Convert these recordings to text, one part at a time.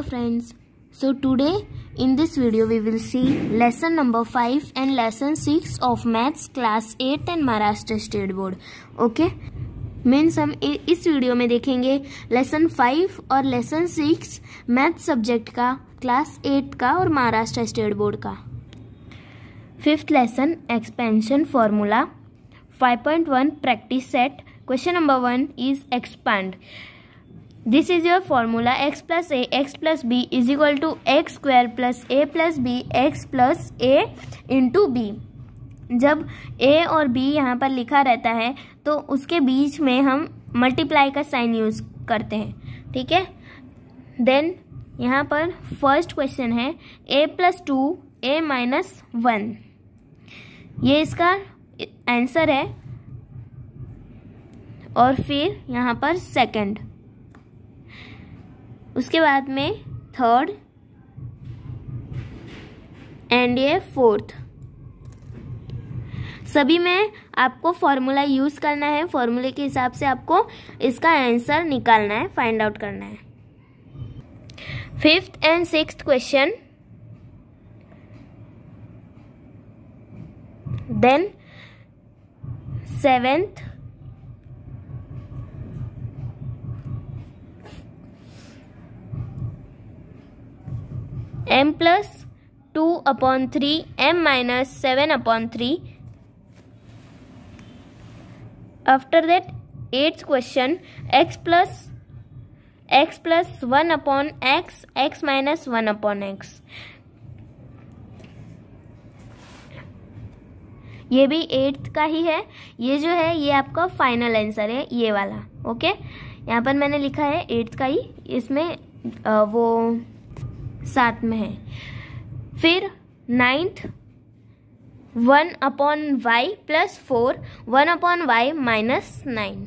Hello friends, so today in this video we will see lesson number 5 and lesson 6 of maths class 8 and Maharashtra State Board. Okay, means हम इस video में देखेंगे lesson five और lesson six math subject का class eight का और Maharashtra state board का fifth lesson expansion formula 5.1 practice set question number one is expand This is your formula x plus a x plus b is equal to x square plus a plus b x plus a into b जब a और b यहाँ पर लिखा रहता है तो उसके बीच में हम मल्टीप्लाई का साइन यूज़ करते हैं ठीक है देन यहाँ पर फर्स्ट क्वेश्चन है a plus two a minus one ये इसका आंसर है और फिर यहाँ पर सेकंड उसके बाद में थर्ड एंड ये फोर्थ सभी में आपको फॉर्मूला यूज़ करना है फॉर्मूले के हिसाब से आपको इसका आंसर निकालना है फाइंड आउट करना है fifth and six question then seventh m plus two upon three m minus seven upon three after that eighth question x plus x plus one upon x x minus one upon x ये भी eighth का ही है ये जो है ये आपका final answer है ये वाला ओके यहाँ पर मैंने लिखा है एट्थ का ही इसमें आ, वो साथ में है फिर ninth one upon y plus four one upon y minus nine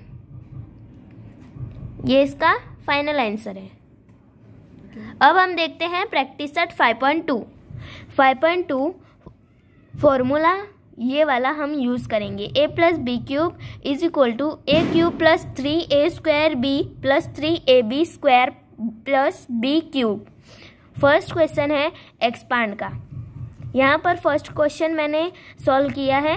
ये इसका फाइनल आंसर है अब हम देखते हैं practice set five point two five point two formula ये वाला हम यूज़ करेंगे a plus b cube is equal to a cube plus three a square b plus three a b square plus b cube first question है expand का यहाँ पर first question मैंने solve किया है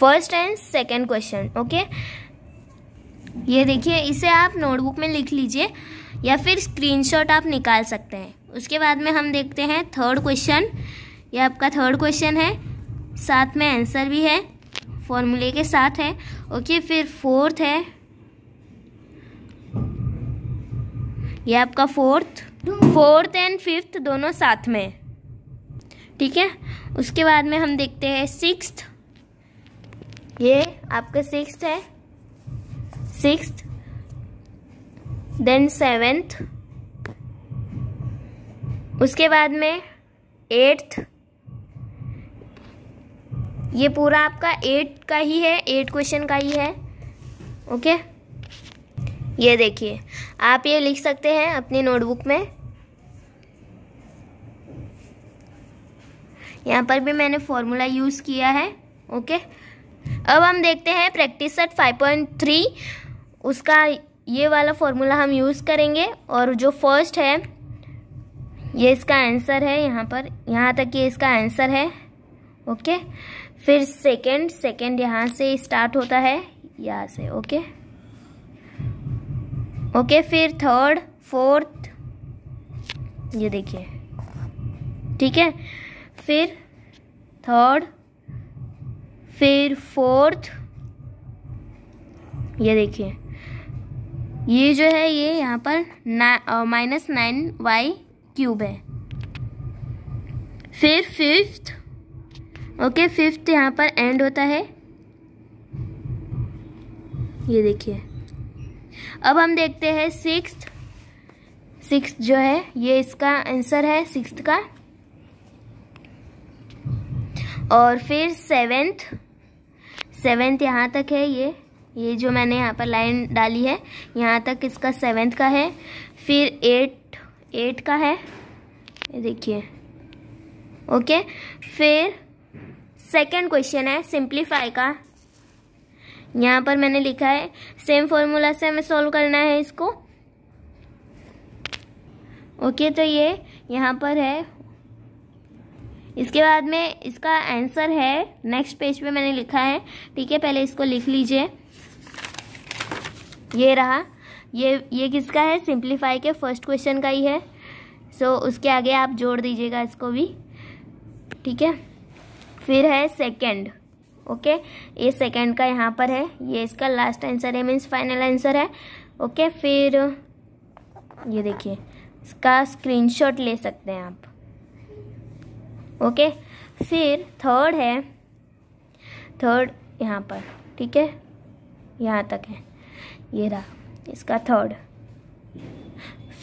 first and second question okay ये देखिए इसे आप नोटबुक में लिख लीजिए या फिर स्क्रीनशॉट आप निकाल सकते हैं उसके बाद में हम देखते हैं थर्ड क्वेश्चन ये आपका थर्ड क्वेश्चन है साथ में आंसर भी है फॉर्मूले के साथ है ओके फिर फोर्थ है ये आपका फोर्थ फोर्थ एंड फिफ्थ दोनों साथ में ठीक है उसके बाद में हम देखते हैं सिक्स ये आपका सिक्स है सिक्स देन सेवेंथ उसके बाद में एट्थ ये पूरा आपका एट का ही है एट क्वेश्चन का ही है ओके okay? ये देखिए आप ये लिख सकते हैं अपनी नोटबुक में यहाँ पर भी मैंने फॉर्मूला यूज़ किया है ओके अब हम देखते हैं प्रैक्टिस सेट 5.3 उसका ये वाला फॉर्मूला हम यूज़ करेंगे और जो फर्स्ट है ये इसका आंसर है यहाँ पर यहाँ तक ये इसका आंसर है ओके फिर सेकंड सेकंड यहाँ से स्टार्ट होता है यहाँ से ओके ओके फिर थर्ड फोर्थ ये देखिए ठीक है फिर थर्ड फिर फोर्थ ये देखिए ये जो है ये यहाँ पर ना माइनस नाइन वाई क्यूब है फिर फिफ्थ ओके फिफ्थ यहाँ पर एंड होता है ये देखिए अब हम देखते हैं सिक्स सिक्स जो है ये इसका आंसर है सिक्स का और फिर सेवेंथ सेवेंथ यहाँ तक है ये ये जो मैंने यहाँ पर लाइन डाली है यहाँ तक इसका सेवेंथ का है फिर एट एट का है ये देखिए ओके फिर सेकंड क्वेश्चन है सिंप्लीफाई का यहाँ पर मैंने लिखा है सेम फॉर्मूला से हमें सॉल्व करना है इसको ओके तो ये यहाँ पर है इसके बाद में इसका आंसर है नेक्स्ट पेज पे मैंने लिखा है ठीक है पहले इसको लिख लीजिए ये रहा ये ये किसका है सिंप्लीफाई के फर्स्ट क्वेश्चन का ही है सो so, उसके आगे आप जोड़ दीजिएगा इसको भी ठीक है फिर है सेकंड ओके ये सेकंड का यहाँ पर है ये इसका लास्ट आंसर है मीन्स फाइनल आंसर है ओके फिर ये देखिए इसका स्क्रीनशॉट ले सकते हैं आप ओके फिर थर्ड है थर्ड यहाँ पर ठीक है यहाँ तक है ये रहा इसका थर्ड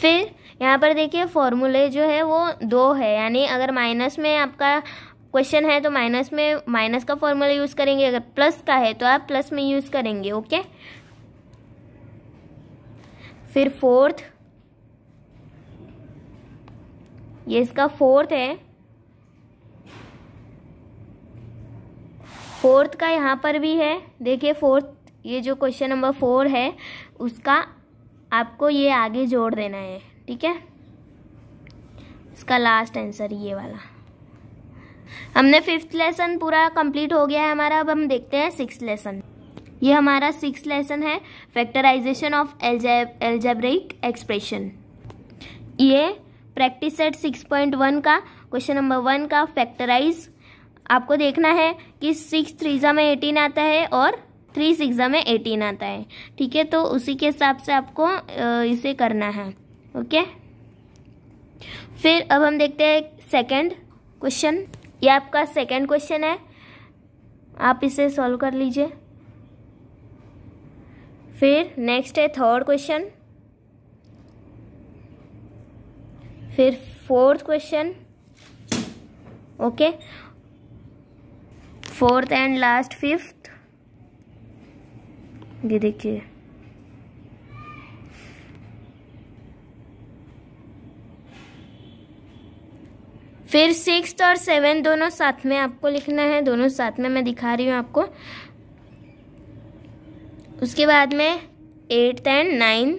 फिर यहाँ पर देखिए फॉर्मूले जो है वो दो है यानी अगर माइनस में आपका क्वेश्चन है तो माइनस में माइनस का फॉर्मूला यूज़ करेंगे अगर प्लस का है तो आप प्लस में यूज़ करेंगे ओके फिर फोर्थ ये इसका फोर्थ है फोर्थ का यहाँ पर भी है देखिए फोर्थ ये जो क्वेश्चन नंबर फोर है उसका आपको ये आगे जोड़ देना है ठीक है इसका लास्ट आंसर ये वाला हमने फिफ्थ लेसन पूरा कंप्लीट हो गया है हमारा अब हम देखते हैं सिक्स लेसन ये हमारा सिक्स लेसन है फैक्टराइजेशन ऑफ एल्जेब्रिक एक्सप्रेशन ये practice set six point one का क्वेश्चन नंबर वन का फैक्टराइज आपको देखना है कि सिक्स थ्रीजा में एटीन आता है और थ्री सिक्सा में एटीन आता है ठीक है तो उसी के हिसाब से आपको इसे करना है ओके फिर अब हम देखते हैं सेकंड क्वेश्चन ये आपका सेकेंड क्वेश्चन है आप इसे सॉल्व कर लीजिए फिर नेक्स्ट है थर्ड क्वेश्चन फिर fourth question okay fourth and last fifth ये देखिए फिर सिक्स और सेवन दोनों साथ में आपको लिखना है दोनों साथ में मैं दिखा रही हूँ आपको उसके बाद में एट एंड नाइन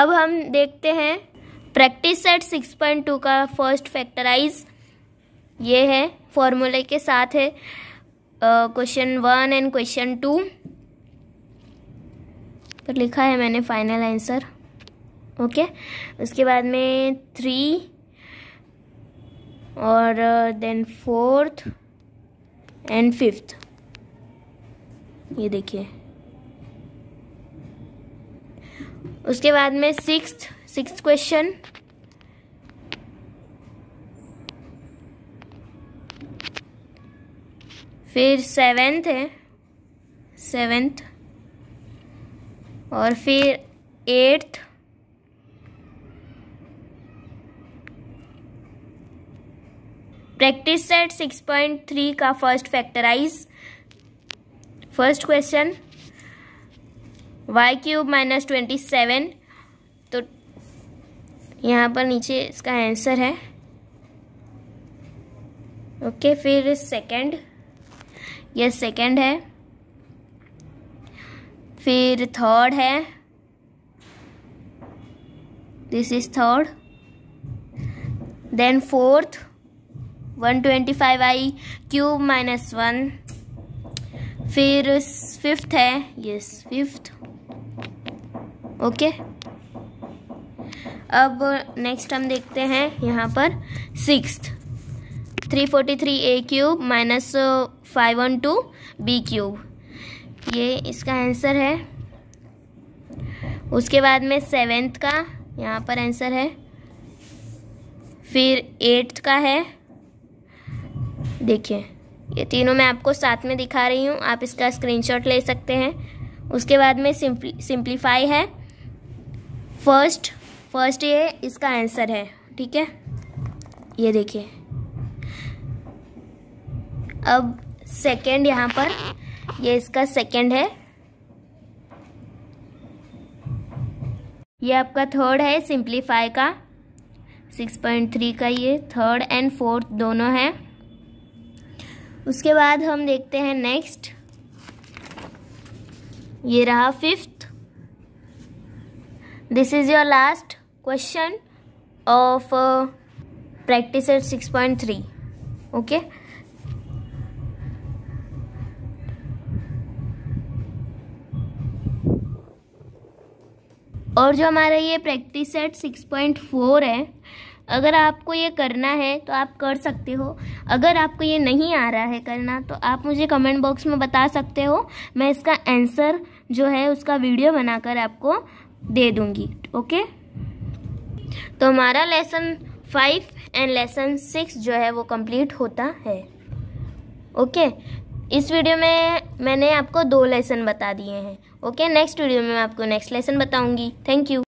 अब हम देखते हैं practice set six point two का फर्स्ट फैक्टराइज ये है फॉर्मूले के साथ है question one and question two पर लिखा है मैंने फाइनल आंसर ओके उसके बाद में थ्री और देन फोर्थ एंड फिफ्थ ये देखिए उसके बाद में सिक्स सिक्स क्वेश्चन फिर सेवेंथ है सेवेंथ और फिर एट्थ प्रैक्टिस सेट 6.3 का first factorize first question y cube minus twenty seven तो यहाँ पर नीचे इसका आंसर है ओके okay, फिर सेकंड ये सेकंड है फिर थर्ड है this is third then fourth one twenty five i cube minus one फिर फिफ्थ है यस फिफ्थ ओके अब नेक्स्ट हम देखते हैं यहाँ पर six three forty three a cube minus five one two b cube ये इसका आंसर है उसके बाद में सेवेंथ का यहाँ पर आंसर है फिर एट्थ का है देखिए ये तीनों मैं आपको साथ में दिखा रही हूँ आप इसका स्क्रीनशॉट ले सकते हैं उसके बाद में सिंपली सिंप्लीफाई है फर्स्ट फर्स्ट ये इसका आंसर है ठीक है ये देखिए अब सेकंड यहाँ पर ये इसका सेकंड है ये आपका थर्ड है सिंप्लीफाई का 6.3 का ये थर्ड एंड फोर्थ दोनों है उसके बाद हम देखते हैं नेक्स्ट ये रहा fifth this is your last question of practice at six point three okay और जो हमारा ये प्रैक्टिस सेट 6.4 है अगर आपको ये करना है तो आप कर सकते हो अगर आपको ये नहीं आ रहा है करना तो आप मुझे कमेंट बॉक्स में बता सकते हो मैं इसका आंसर जो है उसका वीडियो बनाकर आपको दे दूँगी ओके तो हमारा lesson five and lesson six जो है वो कंप्लीट होता है ओके इस वीडियो में मैंने आपको दो लेसन बता दिए हैं ओके नेक्स्ट वीडियो में मैं आपको नेक्स्ट लेसन बताऊंगी थैंक यू